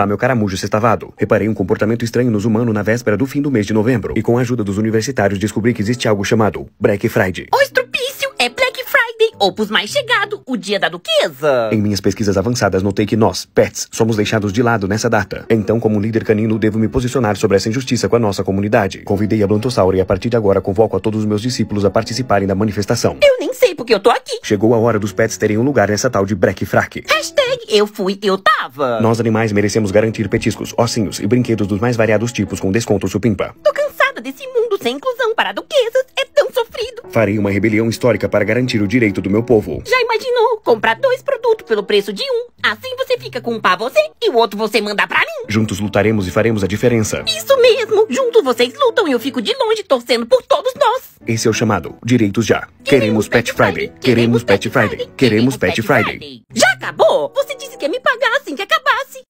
Ah, meu caramujo sextavado. Reparei um comportamento estranho nos humanos na véspera do fim do mês de novembro. E com a ajuda dos universitários descobri que existe algo chamado Black Friday. O estrupício é Black Friday, opus mais chegado, o dia da duquesa. Em minhas pesquisas avançadas, notei que nós, pets, somos deixados de lado nessa data. Então, como líder canino, devo me posicionar sobre essa injustiça com a nossa comunidade. Convidei a Blantossauro e a partir de agora convoco a todos os meus discípulos a participarem da manifestação. Eu nem porque eu tô aqui. Chegou a hora dos pets terem um lugar nessa tal de breque frac Hashtag eu fui, eu tava. Nós animais merecemos garantir petiscos, ossinhos e brinquedos dos mais variados tipos com desconto supimpa. Tô cansada desse mundo sem inclusão para duquesas, é Farei uma rebelião histórica para garantir o direito do meu povo. Já imaginou? Comprar dois produtos pelo preço de um. Assim você fica com um pra você e o outro você manda pra mim. Juntos lutaremos e faremos a diferença. Isso mesmo. Juntos vocês lutam e eu fico de longe torcendo por todos nós. Esse é o chamado. Direitos já. Queremos, Pet Friday. Queremos Pet Friday. Queremos Pet Friday. Queremos Pet Friday. Já acabou? Você disse que ia me pagar